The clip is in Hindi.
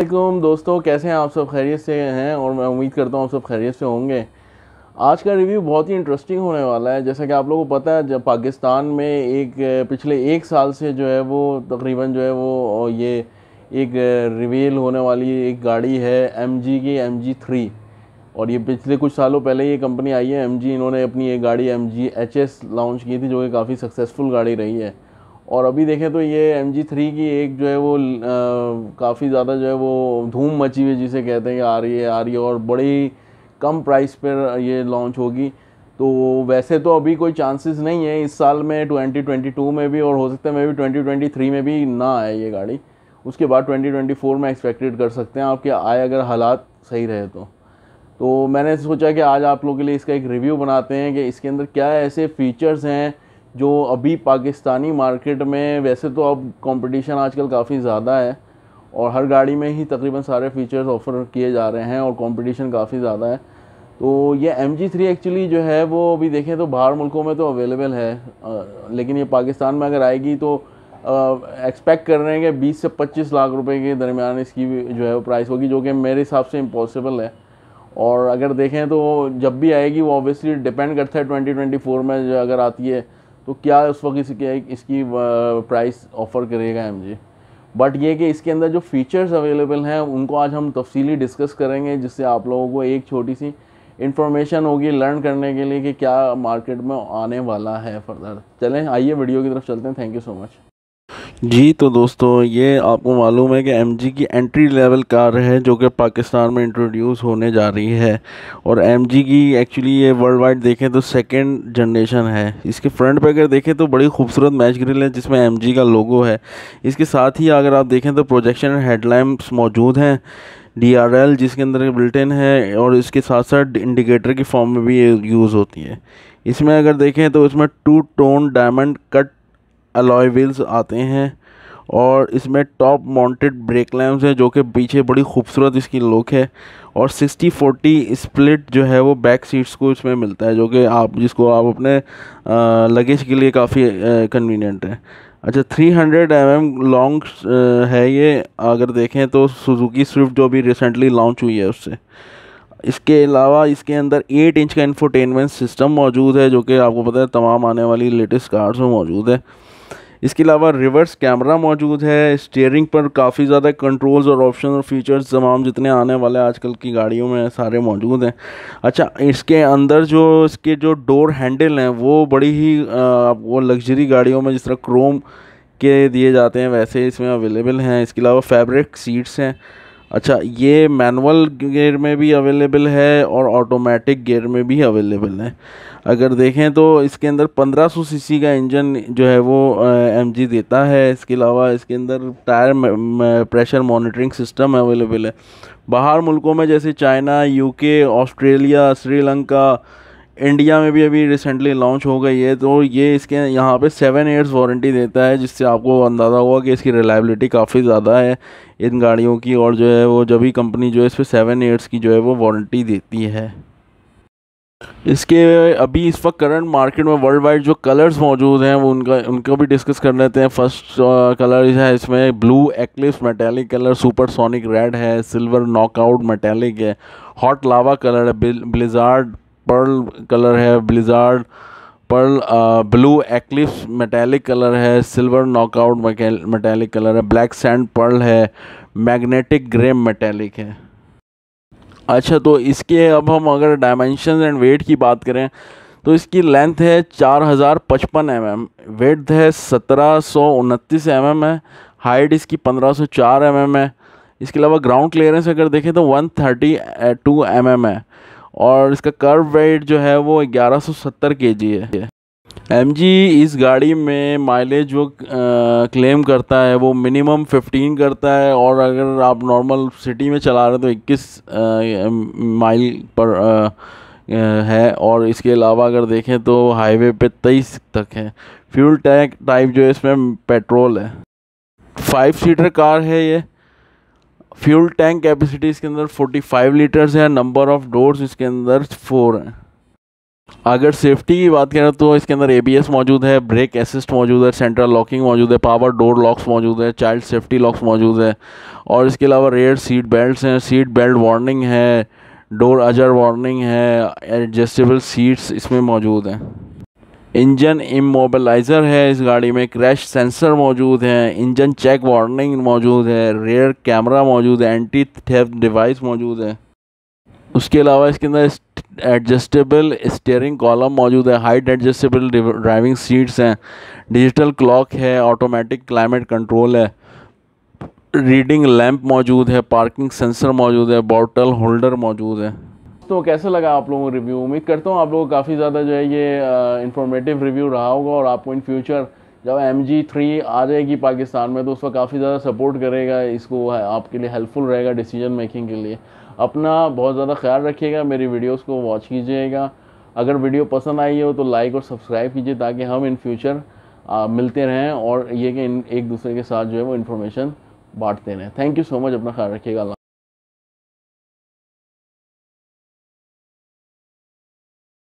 असलम दोस्तों कैसे हैं आप सब खैरियत से हैं और मैं उम्मीद करता हूँ आप सब खैरियत से होंगे आज का रिव्यू बहुत ही इंटरेस्टिंग होने वाला है जैसा कि आप लोगों को पता है जब पाकिस्तान में एक पिछले एक साल से जो है वो तकरीबन जो है वो ये एक रिवील होने वाली एक गाड़ी है एम जी की एम जी थ्री और ये पिछले कुछ सालों पहले ये कंपनी आई है एम जी इन्होंने अपनी एक गाड़ी M G H S launch की थी जो कि काफ़ी सक्सेसफुल गाड़ी रही है और अभी देखें तो ये एम जी थ्री की एक जो है वो काफ़ी ज़्यादा जो है वो धूम मची हुई जिसे कहते हैं कि आ रही है आ रही है और बड़ी कम प्राइस पर ये लॉन्च होगी तो वैसे तो अभी कोई चांसेस नहीं है इस साल में 2022 में भी और हो सकता है मैं भी 2023 में भी ना आए ये गाड़ी उसके बाद 2024 में एक्सपेक्टेड कर सकते हैं आपके आए अगर हालात सही रहे तो तो मैंने सोचा कि आज आप लोगों के लिए इसका एक रिव्यू बनाते हैं कि इसके अंदर क्या ऐसे फ़ीचर्स हैं जो अभी पाकिस्तानी मार्केट में वैसे तो अब कंपटीशन आजकल काफ़ी ज़्यादा है और हर गाड़ी में ही तकरीबन सारे फीचर्स ऑफ़र किए जा रहे हैं और कंपटीशन काफ़ी ज़्यादा है तो ये एम जी थ्री एक्चुअली जो है वो अभी देखें तो बाहर मुल्कों में तो अवेलेबल है आ, लेकिन ये पाकिस्तान में अगर आएगी तो एक्सपेक्ट कर रहे हैं कि 20 से 25 लाख रुपए के दरमियान इसकी जो है वो प्राइस होगी जो कि मेरे हिसाब से इम्पॉसिबल है और अगर देखें तो जब भी आएगी वो ऑब्वियसली डिपेंड करता है ट्वेंटी में जो अगर आती है तो क्या उस वक्त इसकी इसकी प्राइस ऑफ़र करेगा एम जी बट ये कि इसके अंदर जो फीचर्स अवेलेबल हैं उनको आज हम तफसीली डिस्कस करेंगे जिससे आप लोगों को एक छोटी सी इन्फॉर्मेशन होगी लर्न करने के लिए कि क्या मार्केट में आने वाला है फर्दर चलें आइए वीडियो की तरफ चलते हैं थैंक यू सो मच जी तो दोस्तों ये आपको मालूम है कि एम की एंट्री लेवल कार है जो कि पाकिस्तान में इंट्रोड्यूस होने जा रही है और एम की एक्चुअली ये वर्ल्ड वाइड देखें तो सेकेंड जनरेशन है इसके फ्रंट पे अगर देखें तो बड़ी खूबसूरत मैच ग्रिल है जिसमें एम का लोगो है इसके साथ ही अगर आप देखें तो प्रोजेक्शन हेडलैम्प्स मौजूद हैं डी आर एल जिसके अंदर बिल्टन है और इसके साथ साथ इंडिकेटर की फॉर्म में भी यूज़ होती है इसमें अगर देखें तो इसमें two tone diamond cut alloy wheels आते हैं और इसमें टॉप माउंटेड ब्रेक लैम्प्स हैं जो कि पीछे बड़ी खूबसूरत इसकी लुक है और 60 40 स्प्लिट जो है वो बैक सीट्स को इसमें मिलता है जो कि आप जिसको आप अपने लगेज के लिए काफ़ी कन्वीनियंट है अच्छा 300 हंड्रेड mm लॉन्ग है ये अगर देखें तो सुजुकी स्विफ्ट जो भी रिसेंटली लॉन्च हुई है उससे इसके अलावा इसके अंदर 8 इंच का इन्फोटेनमेंट सिस्टम मौजूद है जो कि आपको पता है तमाम आने वाली लेटेस्ट कार्स में मौजूद है इसके अलावा रिवर्स कैमरा मौजूद है स्टेयरिंग पर काफ़ी ज़्यादा कंट्रोल्स और ऑप्शन और फीचर्स तमाम जितने आने वाले आजकल की गाड़ियों में सारे मौजूद हैं अच्छा इसके अंदर जो इसके जो डोर हैंडल हैं वो बड़ी ही आ, वो लग्जरी गाड़ियों में जिस तरह क्रोम के दिए जाते हैं वैसे इसमें अवेलेबल हैं इसके अलावा फैब्रिक सीट्स हैं अच्छा ये मैनुअल गियर में भी अवेलेबल है और ऑटोमेटिक गियर में भी अवेलेबल है अगर देखें तो इसके अंदर 1500 सीसी का इंजन जो है वो एम जी देता है इसके अलावा इसके अंदर tyre pressure monitoring system available है बाहर मुल्कों में जैसे China UK Australia Sri Lanka India में भी अभी रिसेंटली लॉन्च हो गई है तो ये इसके यहाँ पे सेवन ईयर्स वारंटी देता है जिससे आपको अंदाज़ा हुआ कि इसकी रिलायबिलिटी काफ़ी ज़्यादा है इन गाड़ियों की और जो है वो जब भी कंपनी जो है इस पर सेवन ईयर्स की जो है वो वारंटी देती है इसके अभी इस वक्त करंट मार्केट में वर्ल्ड वाइड जो कलर्स मौजूद हैं वो उनका उनको भी डिस्कस कर लेते हैं फर्स्ट कलर uh, है इसमें blue eclipse metallic colour super sonic red है सिल्वर नॉकआउट मेटेलिक है हॉट लावा कलर है ब्लिजार्ड पर्ल कलर है blizzard pearl blue eclipse metallic colour है सिल्वर नॉकआउट मेटेलिक कलर है ब्लैक सैंड पर्ल है मैग्नेटिक ग्रे मेटेलिक है अच्छा तो इसके अब हम अगर डायमेंशन एंड वेट की बात करें तो इसकी लेंथ है चार हज़ार पचपन एम एम वेट है सत्रह सौ उनतीस एम एम है हाइट इसकी पंद्रह सौ चार एम एम है इसके अलावा ग्राउंड क्लियरेंस अगर देखें तो one thirty two M M है और इसका कर्व वेट जो है वो 1170 केजी है एम इस गाड़ी में माइलेज वो क्लेम करता है वो मिनिमम 15 करता है और अगर आप नॉर्मल सिटी में चला रहे हैं तो 21 माइल पर आ, है और इसके अलावा अगर देखें तो हाईवे पे तेईस तक है फ्यूल टैंक टाइप जो है इसमें पेट्रोल है फाइव सीटर कार है ये फ्यूल टैंक कैपेसिटी इसके अंदर 45 लीटर्स है नंबर ऑफ डोर्स इसके अंदर फोर हैं अगर सेफ्टी की बात करें तो इसके अंदर एबीएस मौजूद है ब्रेक असिस्ट मौजूद है सेंट्रल लॉकिंग मौजूद है पावर डोर लॉक्स मौजूद है चाइल्ड सेफ्टी लॉक्स मौजूद है और इसके अलावा रेयर सीट बेल्ट हैं सीट बेल्ट वार्निंग है डोर अजर वार्निंग है एडजस्टेबल सीट्स इसमें मौजूद हैं इंजन इमोबलाइज़र है इस गाड़ी में क्रैश सेंसर मौजूद है इंजन चेक वार्निंग मौजूद है रेयर कैमरा मौजूद है एंटी थेप डिवाइस मौजूद है उसके अलावा इसके अंदर एडजस्टेबल स्टेयरिंग कॉलम मौजूद है हाइट एडजस्टेबल ड्राइविंग सीट्स हैं डिजिटल क्लॉक है ऑटोमेटिक क्लाइमेट कंट्रोल है रीडिंग लैंप मौजूद है पार्किंग सेंसर मौजूद है बॉटल होल्डर मौजूद है दोस्तों कैसा लगा आप लोगों को रिव्यू उम्मीद करता हूँ आप लोगों को काफ़ी ज़्यादा जो है ये इन्फॉर्मेटिव रिव्यू रहा होगा और आपको इन फ्यूचर जब एम जी थ्री आ जाएगी पाकिस्तान में तो उसका काफ़ी ज़्यादा सपोर्ट करेगा इसको आपके लिए हेल्पफुल रहेगा डिसीजन मेकिंग के लिए अपना बहुत ज़्यादा ख्याल रखिएगा मेरी वीडियोज़ को वॉच कीजिएगा अगर वीडियो पसंद आई हो तो लाइक और सब्सक्राइब कीजिए ताकि हम इन फ्यूचर आ, मिलते रहें और ये कि एक दूसरे के साथ जो है वो इन्फॉर्मेशन बांटते रहें थैंक यू सो मच अपना ख्याल रखिएगा